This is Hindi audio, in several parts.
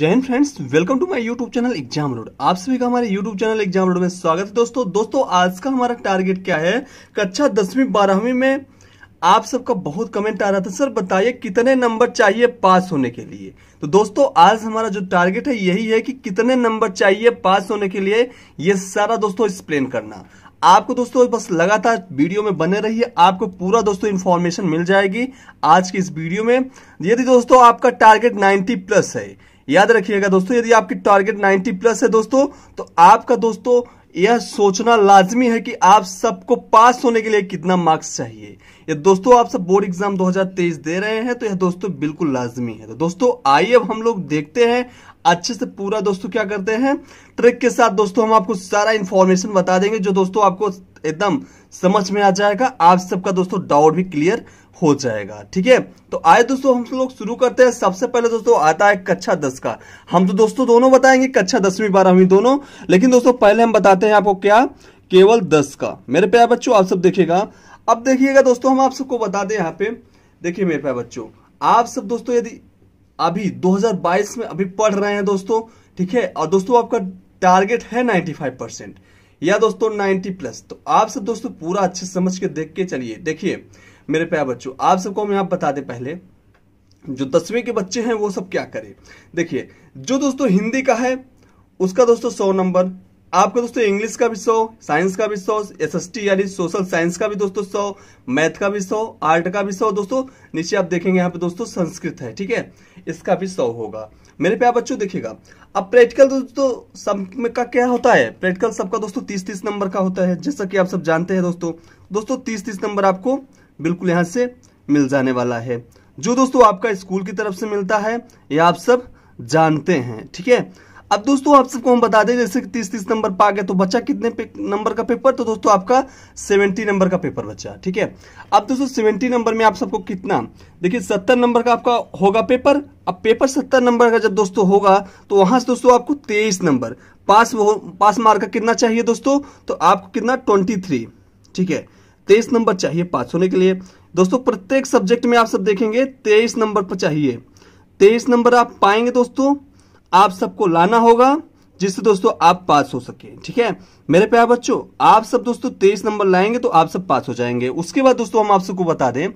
Jain friends welcome to my YouTube channel exam road आप सभी का हमारे यूट्यूब चैनल एग्जाम रोड में स्वागत है दोस्तों दोस्तों आज का हमारा टारगेट क्या है कक्षा दसवीं बारहवीं में आप सबका बहुत कमेंट आ रहा था सर बताइए कितने नंबर चाहिए पास होने के लिए तो दोस्तों आज हमारा जो टारगेट है यही है कि कितने नंबर चाहिए पास होने के लिए ये सारा दोस्तों एक्सप्लेन करना आपको दोस्तों बस लगातार वीडियो में बने रहिए आपको पूरा दोस्तों इन्फॉर्मेशन मिल जाएगी आज की इस वीडियो में यदि दोस्तों आपका टारगेट नाइन्टी प्लस है याद रखिएगा दोस्तों यदि आपकी टारगेट 90 प्लस है दोस्तों तो आपका दोस्तों यह सोचना लाजमी है कि आप सबको पास होने के लिए कितना मार्क्स चाहिए ये दोस्तों आप सब बोर्ड एग्जाम 2023 दे रहे हैं तो यह दोस्तों बिल्कुल लाजमी है तो दोस्तों आइए अब हम लोग देखते हैं अच्छे से पूरा दोस्तों क्या करते हैं ट्रिक के साथ दोस्तों हम आपको सारा इन्फॉर्मेशन बता देंगे जो दोस्तों आपको एकदम समझ में आ जाएगा आप सबका दोस्तों डाउट भी क्लियर हो जाएगा ठीक है तो आए दोस्तों हम लोग शुरू करते हैं सबसे पहले दोस्तों आता है कक्षा दस का हम तो दोस्तों दोनों बताएंगे कक्षा दसवीं बारहवीं दोनों लेकिन दोस्तों पहले हम बताते हैं आपको क्या केवल दस का मेरे प्यार बच्चों आप सब देखिएगा अब देखिएगा दोस्तों हम आप सबको बता दें यहाँ पे देखिए मेरे प्यार बच्चों आप सब दोस्तों यदि अभी 2022 में अभी पढ़ रहे हैं दोस्तों ठीक है और दोस्तों आपका टारगेट है 95 परसेंट या दोस्तों 90 प्लस तो आप सब दोस्तों पूरा अच्छे समझ के देख के चलिए देखिए मेरे प्यार बच्चों आप सबको मैं आप बता दें पहले जो दसवीं के बच्चे हैं वो सब क्या करें देखिए जो दोस्तों हिंदी का है उसका दोस्तों सौ नंबर आपको दोस्तों इंग्लिश का भी सौ साइंस का भी सो एस एस टी यानी सोशल साइंस का भी दोस्तों सौ मैथ का भी सौ आर्ट का भी सौ दोस्तों नीचे आप देखेंगे यहाँ पे दोस्तों संस्कृत है ठीक है इसका भी सौ होगा मेरे प्यार बच्चों देखिएगा अब प्रैक्टिकल दोस्तों सब में का क्या होता है प्रैक्टिकल सबका दोस्तों तीस तीस नंबर का होता है जैसा कि आप सब जानते हैं दोस्तों दोस्तों तीस तीस नंबर आपको बिल्कुल यहाँ से मिल जाने वाला है जो दोस्तों आपका स्कूल की तरफ से मिलता है यह आप सब जानते हैं ठीक है अब दोस्तों आप सबको हम बता दें जैसे कि तीस तीस नंबर पा गए तो बच्चा कितने पे, नंबर का पेपर तो दोस्तों आपका सेवेंटी नंबर का पेपर बच्चा ठीक है अब दोस्तों सेवेंटी नंबर में आप सबको कितना देखिए सत्तर नंबर का आपका होगा पेपर अब पेपर सत्तर नंबर का जब दोस्तों होगा तो वहां से दोस्तों आपको तेईस नंबर पास पास मार्क का कितना चाहिए दोस्तों तो आपको कितना ट्वेंटी थ्री ठीक है तेईस नंबर चाहिए पास होने के लिए दोस्तों प्रत्येक सब्जेक्ट में आप सब देखेंगे तेईस नंबर पर चाहिए तेईस नंबर आप पाएंगे दोस्तों आप सबको लाना होगा जिससे दोस्तों आप पास हो सके ठीक है मेरे प्यार बच्चों आप सब दोस्तों तेईस नंबर लाएंगे तो आप सब पास हो जाएंगे उसके बाद दोस्तों हम आप सबको बता दें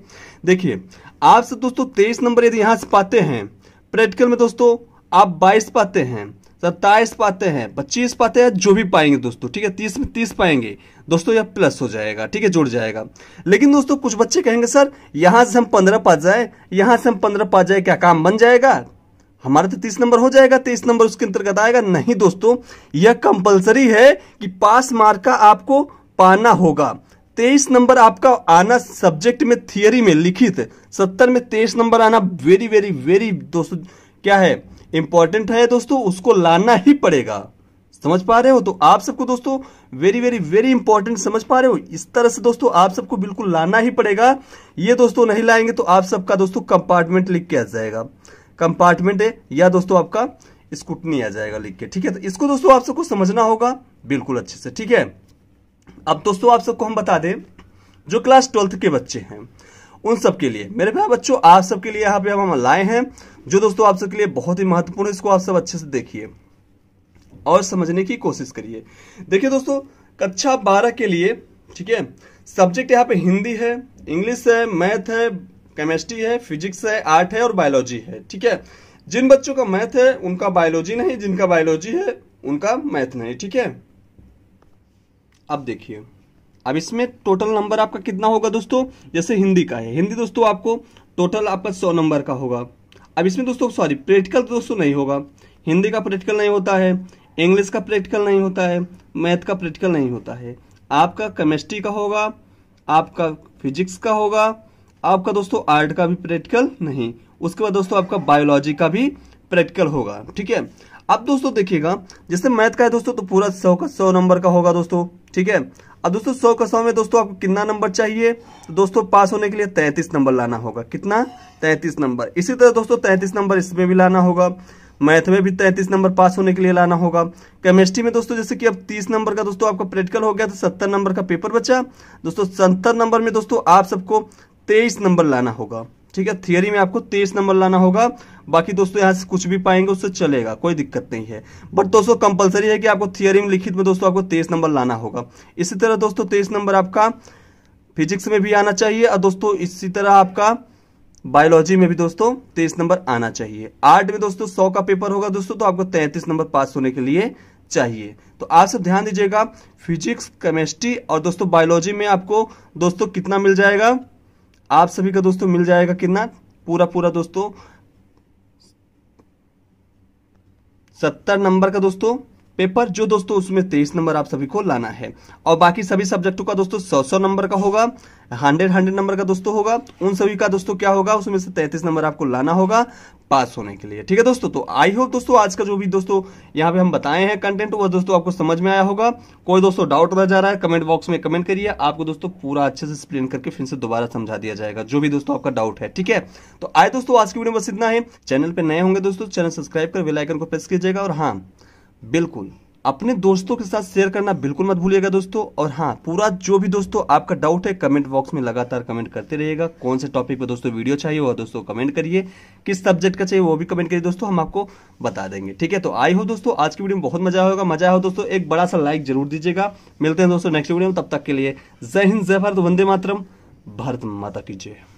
देखिए आप सब दोस्तों तेईस नंबर यदि यहां से पाते हैं प्रैक्टिकल में दोस्तों आप बाईस पाते हैं सत्ताईस पाते हैं पच्चीस पाते हैं जो भी पाएंगे दोस्तों ठीक है तीस में तीस पाएंगे दोस्तों यह प्लस हो जाएगा ठीक है जुड़ जाएगा लेकिन दोस्तों कुछ बच्चे कहेंगे सर यहां से हम पंद्रह पा जाए यहां से हम पंद्रह पा जाए क्या काम बन जाएगा हमारा तो तीस नंबर हो जाएगा तेईस नंबर उसके अंतर्गत आएगा नहीं दोस्तों यह कंपलसरी है कि पास मार्क का आपको पाना होगा तेईस नंबर आपका आना सब्जेक्ट में थियोरी में लिखित सत्तर में तेईस नंबर आना वेरी वेरी वेरी दोस्तों क्या है इंपॉर्टेंट है दोस्तों उसको लाना ही पड़ेगा समझ पा रहे हो तो आप सबको दोस्तों वेरी वेरी वेरी इंपॉर्टेंट समझ पा रहे हो इस तरह से दोस्तों आप सबको बिल्कुल लाना ही पड़ेगा ये दोस्तों नहीं लाएंगे तो आप सबका दोस्तों कंपार्टमेंट लिख के आ जाएगा कंपार्टमेंट है या दोस्तों आपका स्कूटनी आ जाएगा लिख के ठीक है तो इसको दोस्तों आप सबको समझना होगा बिल्कुल अच्छे से ठीक है अब दोस्तों आप सबको हम बता दें जो क्लास ट्वेल्थ के बच्चे हैं उन सब के लिए मेरे प्यार बच्चों आप सबके लिए यहाँ पे हम लाए हैं जो दोस्तों आप सबके लिए बहुत ही महत्वपूर्ण इसको आप सब अच्छे से देखिए और समझने की कोशिश करिए देखिए दोस्तों कक्षा बारह के लिए ठीक है सब्जेक्ट यहाँ पे हिंदी है इंग्लिश है मैथ है केमिस्ट्री है फिजिक्स है आर्ट है और बायोलॉजी है ठीक है जिन बच्चों का मैथ है उनका बायोलॉजी नहीं जिनका बायोलॉजी है उनका मैथ नहीं ठीक है अब देखिए अब इसमें टोटल नंबर आपका कितना होगा दोस्तों जैसे हिंदी का है हिंदी दोस्तों आपको टोटल आपका सौ नंबर का होगा अब इसमें दोस्तों सॉरी प्रैक्टिकल तो दोस्तों नहीं होगा हिंदी का प्रैक्टिकल नहीं होता है इंग्लिश का प्रैक्टिकल नहीं होता है मैथ का प्रैक्टिकल नहीं होता है आपका केमिस्ट्री का होगा आपका फिजिक्स का होगा आपका दोस्तों आर्ट का भी प्रैक्टिकल नहीं उसके बाद दोस्तों आपका बायोलॉजी का भी प्रैक्टिकल होगा ठीक है अब दोस्तों देखिएगा जैसे मैथ का है दोस्तों तो पूरा सौ का सौ नंबर का होगा दोस्तों ठीक है अब दोस्तों सौ का सौ में दोस्तों आपको कितना नंबर चाहिए तो दोस्तों पास होने के लिए तैंतीस नंबर लाना होगा कितना तैंतीस नंबर इसी तरह दोस्तों तैंतीस नंबर इसमें भी लाना होगा मैथ में भी तैंतीस नंबर पास होने के लिए लाना होगा केमिस्ट्री में दोस्तों जैसे कि अब तीस नंबर का दोस्तों आपका प्रैक्टिकल हो गया तो सत्तर नंबर का पेपर बचा दोस्तों सत्तर नंबर में दोस्तों आप सबको तेईस नंबर लाना होगा ठीक है थियोरी में आपको तेईस नंबर लाना होगा बाकी दोस्तों यहाँ से कुछ भी पाएंगे उससे चलेगा कोई दिक्कत नहीं है बट दोस्तों कंपलसरी है कि आपको थियोरी में लिखित में दोस्तों आपको तेईस नंबर लाना होगा इसी तरह दोस्तों तेईस नंबर आपका फिजिक्स में भी आना चाहिए और दोस्तों इसी तरह आपका बायोलॉजी में भी दोस्तों तेईस नंबर आना चाहिए आर्ट में दोस्तों सौ का पेपर होगा दोस्तों तो आपको तैंतीस नंबर पास होने के लिए चाहिए तो आप सब ध्यान दीजिएगा फिजिक्स केमिस्ट्री और दोस्तों बायोलॉजी में आपको दोस्तों कितना मिल जाएगा आप सभी का दोस्तों मिल जाएगा कितना पूरा पूरा दोस्तों सत्तर नंबर का दोस्तों पेपर जो दोस्तों उसमें तेईस नंबर आप सभी को लाना है और बाकी सभी सब्जेक्टों का दोस्तों सौ सौ नंबर का होगा हंड्रेड हंड्रेड नंबर का दोस्तों होगा उन सभी का दोस्तों क्या होगा उसमें से तैतीस नंबर आपको लाना होगा पास होने के लिए ठीक है दोस्तों तो आई होप दोस्तों आज का जो भी दोस्तों यहाँ पे हम बताए हैं कंटेंट वह दोस्तों आपको समझ में आया होगा कोई दोस्तों डाउट रह जा रहा है कमेंट बॉक्स में कमेंट करिए आपको दोस्तों पूरा अच्छे से एक्सप्लेन करके फिर से दोबारा समझा दिया जाएगा जो भी दोस्तों आपका डाउट है ठीक है तो आए दोस्तों आज की वीडियो बस इतना है चैनल पर नए होंगे दोस्तों चैनल सब्सक्राइब कर बेलाइकन को प्रेस कीजिएगा और हाँ बिल्कुल अपने दोस्तों के साथ शेयर करना बिल्कुल मत भूलिएगा दोस्तों और हाँ पूरा जो भी दोस्तों आपका डाउट है कमेंट बॉक्स में लगातार कमेंट करते रहिएगा कौन से टॉपिक पर दोस्तों वीडियो चाहिए वह दोस्तों कमेंट करिए किस सब्जेक्ट का चाहिए वो भी कमेंट करिए दोस्तों हम आपको बता देंगे ठीक है तो आई हो दोस्तों आज की वीडियो में बहुत मजा होगा मजा हो दोस्तों एक बड़ा सा लाइक जरूर दीजिएगा मिलते हैं दोस्तों नेक्स्ट वीडियो में तब तक के लिए जय हिंद जय भारत वंदे मातरम भारत माता की जय